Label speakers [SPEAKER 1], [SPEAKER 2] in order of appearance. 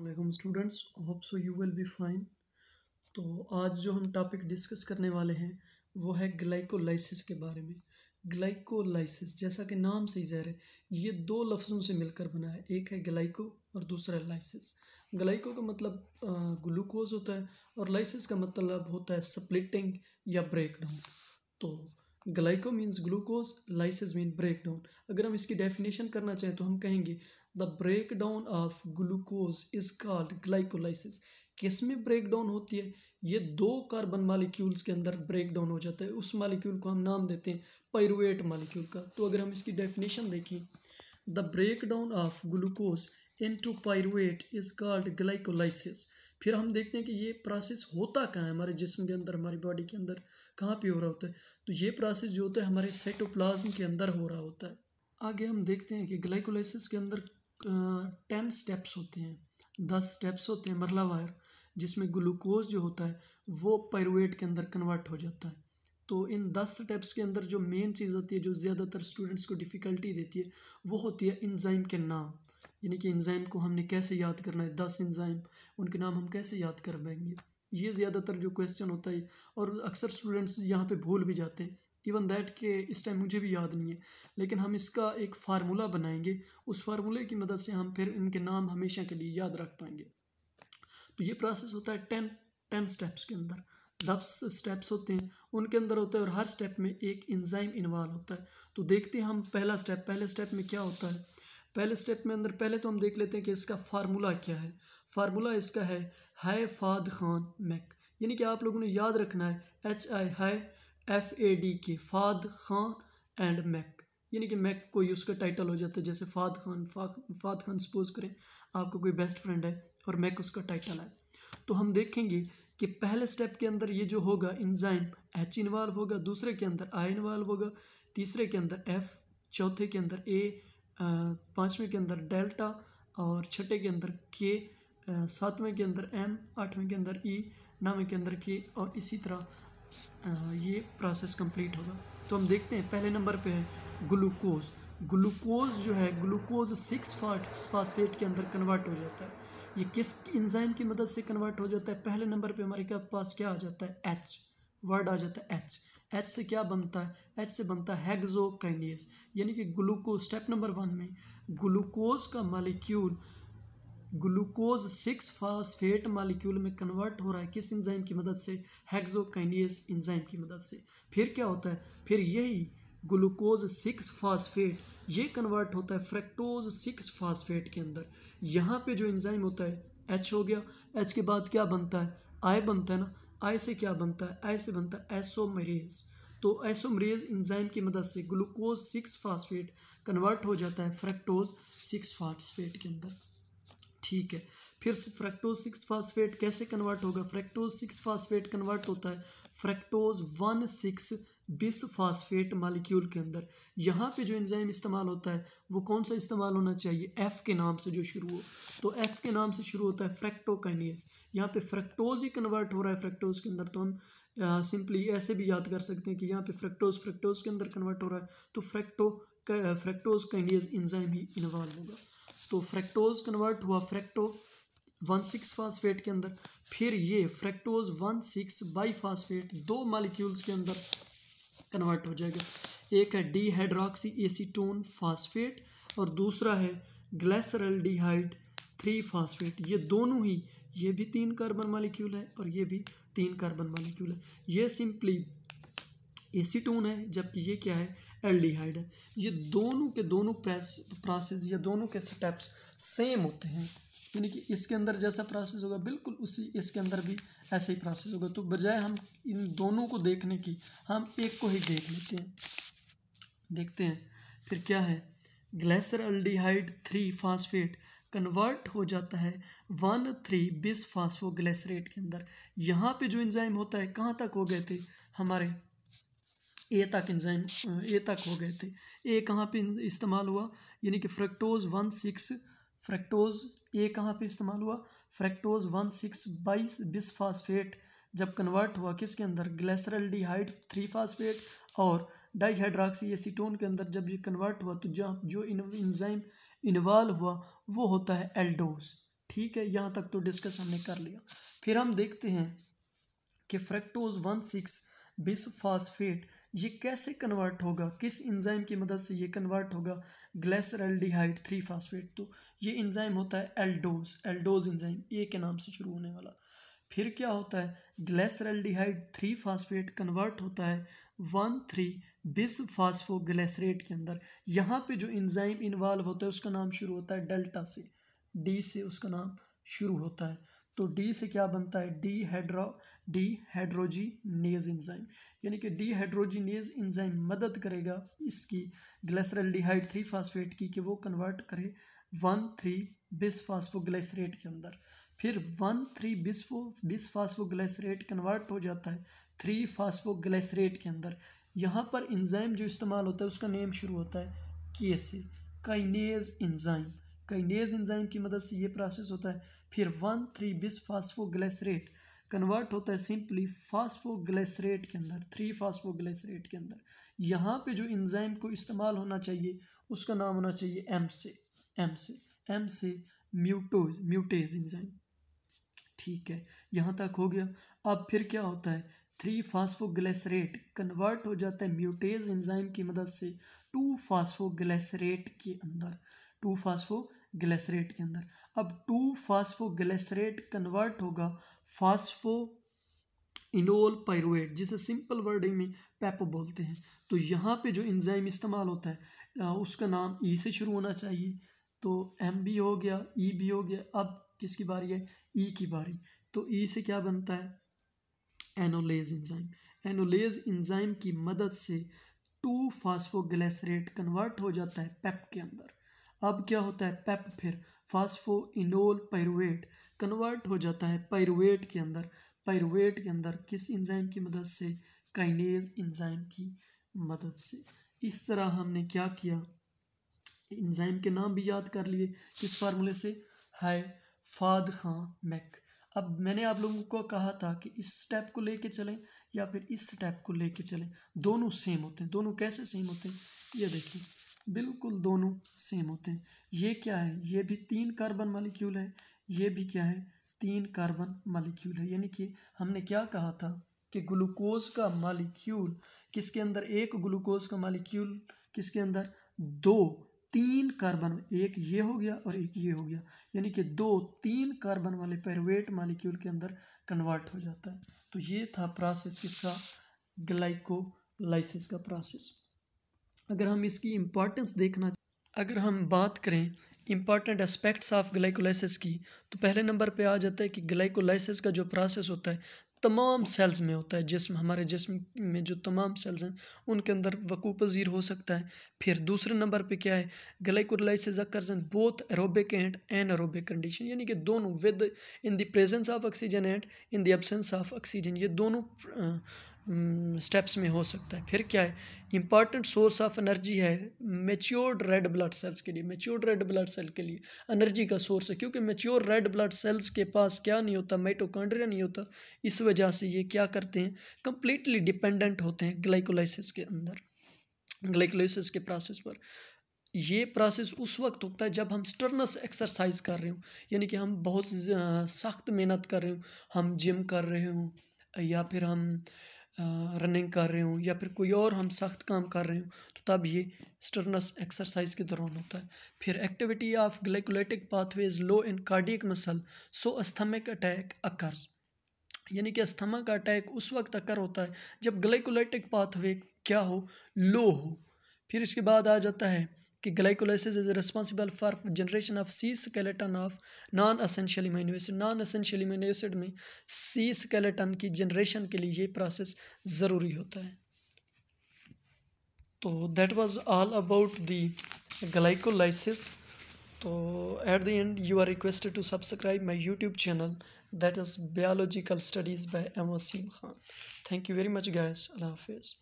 [SPEAKER 1] वालेकुम students hope so you will be fine तो आज जो हम टॉपिक डिस्कस करने वाले हैं वो है ग्लाइकोलाइसिस के बारे में ग्लाइकोलाइसिस जैसा कि नाम से ही जहर है ये दो लफ्ज़ों से मिलकर बना है एक है ग्लाइको और दूसरा लाइसिस ग्लाइको का मतलब ग्लूकोज होता है और लाइसिस का मतलब होता है स्प्लिटिंग या ब्रेकडाउन तो glyco means glucose lysis mean break down अगर हम इसकी डेफिनेशन करना चाहें तो हम कहेंगे the break down of glucose is called glycolysis किस में ब्रेक डाउन होती है ये दो कार्बन मालिक्यूल्स के अंदर ब्रेक डाउन हो जाता है उस मालिक्यूल को हम नाम देते हैं पायरुएट मालिक्यूल का तो अगर हम इसकी डेफिनेशन देखें the break down of glucose into pyruvate is called glycolysis फिर हम देखते हैं कि ये प्रोसेस होता कहाँ है हमारे जिस्म के अंदर हमारी बॉडी के अंदर कहाँ पे हो रहा होता है तो ये प्रोसेस जो होता है हमारे सेटोप्लाज्म के अंदर हो रहा होता है आगे हम देखते हैं कि ग्लाइकोलाइसिस के अंदर टेन स्टेप्स होते हैं दस स्टेप्स होते हैं मरला वायर जिसमें ग्लूकोज जो होता है वो पैरुवेट के अंदर कन्वर्ट हो जाता है तो इन दस स्टेप्स के अंदर जो मेन चीज़ होती है जो ज़्यादातर स्टूडेंट्स को डिफ़िकल्टी देती है वो होती है इंजाइम के नाम यानी कि इंजाइम को हमने कैसे याद करना है दस इंजाइम उनके नाम हम कैसे याद कर पाएंगे ये ज़्यादातर जो क्वेश्चन होता है और अक्सर स्टूडेंट्स यहाँ पे भूल भी जाते हैं इवन दैट के इस टाइम मुझे भी याद नहीं है लेकिन हम इसका एक फार्मूला बनाएंगे उस फार्मूले की मदद से हम फिर इनके नाम हमेशा के लिए याद रख पाएंगे तो ये प्रोसेस होता है टेन टेन स्टेप्स के अंदर दस स्टेप्स होते हैं उनके अंदर होता है और हर स्टेप में एक इंजाइम इन्वॉल्व होता है तो देखते हैं हम पहला स्टेप पहले स्टेप में क्या होता है पहले स्टेप में अंदर पहले तो हम देख लेते हैं कि इसका फार्मूला क्या है फार्मूला इसका है हाय फाद खान मैक यानी कि आप लोगों ने याद रखना है एच आई हाय एफ ए डी के फाद खान एंड मैक यानी कि मैक कोई उसका टाइटल हो जाता है जैसे फाद खान फा, फाद खान सपोज करें आपका कोई बेस्ट फ्रेंड है और मैक उसका टाइटल है तो हम देखेंगे कि पहले स्टेप के अंदर ये जो होगा इंजाइम एच इन्वाल्व होगा दूसरे के अंदर आई इन्वाल्व होगा तीसरे के अंदर एफ चौथे के अंदर ए पाँचवें के अंदर डेल्टा और छठे के अंदर के सातवें के अंदर एम आठवें के अंदर ई नौवें के अंदर के और इसी तरह ये प्रोसेस कंप्लीट होगा तो हम देखते हैं पहले नंबर पे है ग्लूकोज ग्लूकोज जो है ग्लूकोज सिक्स फास्फेट के अंदर कन्वर्ट हो जाता है ये किस इंजाइम की मदद से कन्वर्ट हो जाता है पहले नंबर पे हमारे पास क्या आ जाता है एच वर्ड आ जाता है एच एच से क्या बनता है एच से बनता है हेक्सोकाइनेज यानी कि ग्लूकोज स्टेप नंबर वन में ग्लूकोज का molecule glucose six phosphate molecule में कन्वर्ट हो रहा है किस इंजाइम की मदद से हेक्सोकाइनेज इंजाइम की मदद से फिर क्या होता है फिर यही ग्लूकोज सिक्स फास्फेट ये कन्वर्ट होता है फ्रेक्टोज सिक्स फास्फेट के अंदर यहाँ पे जो इंजाइम होता है एच हो गया एच के बाद क्या बनता है आय बनता है ना आई से क्या बनता है आई से बनता है एसोमरेज तो एसोमरेज इंजाइम की मदद से ग्लूकोज सिक्स फास्फेट कन्वर्ट हो जाता है फ्रैक्टोज सिक्स फास्फेट के अंदर ठीक है फिर से फ्रैक्टोज सिक्स फास्फेट कैसे कन्वर्ट होगा फ्रैक्टोज सिक्स फास्फेट कन्वर्ट होता है fructose one six bisphosphate molecule के अंदर यहाँ पे जो एंजाइम इस्तेमाल होता है वो कौन सा इस्तेमाल होना चाहिए एफ़ के नाम से जो शुरू हो तो एफ़ के नाम से शुरू होता है फ्रैक्टोकाइनेस यहाँ पे फ्रैक्टोज ही कन्वर्ट हो रहा है फ्रैक्टोज के अंदर तो हम सिंपली ऐसे भी याद कर सकते हैं कि यहाँ पे फ्रैक्टोज फ्रैक्टोज के अंदर कन्वर्ट हो रहा है तो फ्रैक्टो फ्रैक्टोज काइनियस इंजाइम ही इन्वॉल्व होगा तो फ्रैक्टोज कन्वर्ट हुआ फ्रैक्टो वन सिक्स फास्फेट के अंदर फिर ये fructose one six bisphosphate दो मालिक्यूल्स के अंदर कन्वर्ट हो जाएगा एक है डी हाइड्रोक्सी एसीटोन फास्फेट और दूसरा है ग्लेसरल डीहाइड थ्री फास्फेट ये दोनों ही ये भी तीन कार्बन मालिक्यूल है और ये भी तीन कार्बन मालिक्यूल है ये सिंपली एसीटोन है जबकि ये क्या है एल्डिहाइड है ये दोनों के दोनों प्रेस प्रोसेस या दोनों के स्टेप्स सेम होते हैं यानी कि इसके अंदर जैसा प्रोसेस होगा बिल्कुल उसी इसके अंदर भी ऐसा ही प्रोसेस होगा तो बजाय हम इन दोनों को देखने की हम एक को ही देख लेते हैं देखते हैं फिर क्या है glyceraldehyde three phosphate convert हो जाता है वन थ्री बिस ग्लेसरेट के अंदर यहाँ पे जो इंजाइम होता है कहाँ तक हो गए थे हमारे ए तक इंजाइम ए तक हो गए थे ए कहाँ पे इस्तेमाल हुआ यानी कि फ्रक्टोज वन सिक्स फ्रक्टोज ये कहाँ पे इस्तेमाल हुआ फ्रैक्टोज वन सिक्स बाईस बिसफास्फेट जब कन्वर्ट हुआ किसके अंदर ग्लेसरल डिहाइड थ्री फास्फेट और डाईहाइड्राक्सी एसीटोन के अंदर जब ये कन्वर्ट हुआ तो जहाँ जो इन्जाइम इन्वॉल्व हुआ वो होता है एल्डोज ठीक है यहाँ तक तो डिस्कस हमने कर लिया फिर हम देखते हैं कि फ्रैक्टोज वन सिक्स बिसफॉस्फेट ये कैसे कन्वर्ट होगा किस इंजाइम की मदद से ये कन्वर्ट होगा ग्लेसरल्डिहाइड थ्री फास्फेट तो ये इंजाइम होता है एल्डोज एल्डोज इंजाइम ए के नाम से शुरू होने वाला फिर क्या होता है ग्लेसरल्डिहाइड थ्री फास्फेट कन्वर्ट होता है वन थ्री बिस फास्फोग्लेसरेट के अंदर यहाँ पर जो इंजाइम इन्वॉल्व होता है उसका नाम शुरू होता है डेल्टा से डी से उसका नाम शुरू होता है तो डी से क्या बनता है dehydro dehydrogenase enzyme यानी कि डी हाइड्रोजीनेज इंजाइम मदद करेगा इसकी ग्लेसरल डिहाइड थ्री फास्फेट की कि वो कन्वर्ट करे वन थ्री बिस ग्लेसरेट के अंदर फिर वन थ्री बिसफो बिस ग्लेसरेट कन्वर्ट हो जाता है थ्री ग्लेसरेट के अंदर यहाँ पर इंजाइम जो इस्तेमाल होता है उसका नेम शुरू होता है के से काइनेज इंजाइम काइनेज इंजाइम की मदद से ये प्रोसेस होता है फिर one three bisphosphoglycerate convert होता है सिंपली फास्फोग्लिसरेट के अंदर थ्री फास्फोग्लिसरेट के अंदर यहाँ पे जो इंजाइम को इस्तेमाल होना चाहिए उसका नाम होना चाहिए एम से एम से एम से म्यूटोज म्यूटेज इंजाइम ठीक है यहाँ तक हो गया अब फिर क्या होता है थ्री ग्लेसरेट कन्वर्ट हो जाता है म्यूटेज इंजाइम की मदद से टू फास्फोग्लिसरेट के अंदर टू फास्फो ग्लेसरेट के अंदर अब टू फास्फो ग्लेसरेट कन्वर्ट होगा फास्फो इनोल पायरुएट जिसे सिंपल वर्डिंग में पेप बोलते हैं तो यहाँ पे जो इंजाइम इस्तेमाल होता है उसका नाम ई से शुरू होना चाहिए तो एम भी हो गया ई भी हो गया अब किसकी बारी है ई की बारी तो ई से क्या बनता है एनोलेज इंजाइम एनोलेज इंजाइम की मदद से टू फास्फोग्लिसरेट कन्वर्ट हो जाता है पेप के अंदर अब क्या होता है पेप फिर फास्फो इनोल पैरुवेट कन्वर्ट हो जाता है पैरुवेट के अंदर पैरुवेट के अंदर किस इंजाइम की मदद से काइनेज इंजाइम की मदद से इस तरह हमने क्या किया इंजाइम के नाम भी याद कर लिए किस फार्मूले से है फाद खां मैक अब मैंने आप लोगों को कहा था कि इस स्टेप को लेके चलें या फिर इस स्टेप को लेके चलें दोनों सेम होते हैं दोनों कैसे सेम होते हैं ये देखिए बिल्कुल दोनों सेम होते हैं ये क्या है ये भी तीन कार्बन मालिक्यूल है ये भी क्या है तीन कार्बन मालिक्यूल है यानी कि हमने क्या कहा था कि ग्लूकोज का मालिक्यूल किसके अंदर एक ग्लूकोज का मालिक्यूल किसके अंदर दो तीन कार्बन एक ये हो गया और एक ये हो गया यानी कि दो तीन कार्बन वाले पैरवेट मालिक्यूल के अंदर कन्वर्ट हो जाता है तो ये था प्रोसेस किसका ग्लाइकोलाइसिस का प्रोसेस अगर हम इसकी इम्पॉर्टेंस देखना अगर हम बात करें इम्पॉर्टेंट एस्पेक्ट्स ऑफ ग्लाइकोलाइसिस की तो पहले नंबर पे आ जाता है कि ग्लाइकोलाइसिस का जो प्रोसेस होता है तमाम सेल्स में होता है जिसम हमारे जिसम में जो तमाम सेल्स हैं उनके अंदर वकू पजीर हो सकता है फिर दूसरे नंबर पे क्या है glycolysis occurs in both aerobic and anaerobic condition यानी कि दोनों within the presence of oxygen and in the absence of oxygen ये दोनों स्टेप्स में हो सकता है फिर क्या है इंपॉर्टेंट सोर्स ऑफ एनर्जी है मेच्योर्ड रेड ब्लड सेल्स के लिए मेच्योर्ड रेड ब्लड सेल के लिए एनर्जी का सोर्स है क्योंकि मेच्योर रेड ब्लड सेल्स के पास क्या नहीं होता माइटोकॉन्ड्रिया नहीं होता इस वजह से ये क्या करते हैं कंप्लीटली डिपेंडेंट होते हैं ग्लाइकोलाइसिस के अंदर ग्लाइकोलाइसिस के प्रोसेस पर ये प्रोसेस उस वक्त होता है जब हम स्टर्नस एक्सरसाइज कर रहे हों यानी कि हम बहुत सख्त मेहनत कर रहे हों हम जिम कर रहे हों या फिर हम रनिंग कर रहे हो या फिर कोई और हम सख्त काम कर रहे हों तो तब ये स्टर्नस एक्सरसाइज के दौरान होता है फिर activity of glycolytic pathways low in cardiac muscle so ischaemic attack occurs यानी कि अस्थमा का अटैक उस वक्त अकर होता है जब ग्लाइकोलाइटिक पाथवे क्या हो लो हो फिर इसके बाद आ जाता है कि glycolysis is responsible for generation of C skeleton of non essential amino acid non essential amino acid में सी स्केलेटन की जनरेशन के लिए ये प्रोसेस ज़रूरी होता है तो that was all about the glycolysis तो at the end you are requested to subscribe my YouTube channel that is biological studies by M Waseem Khan thank you very much guys अल्लाह हाफिज़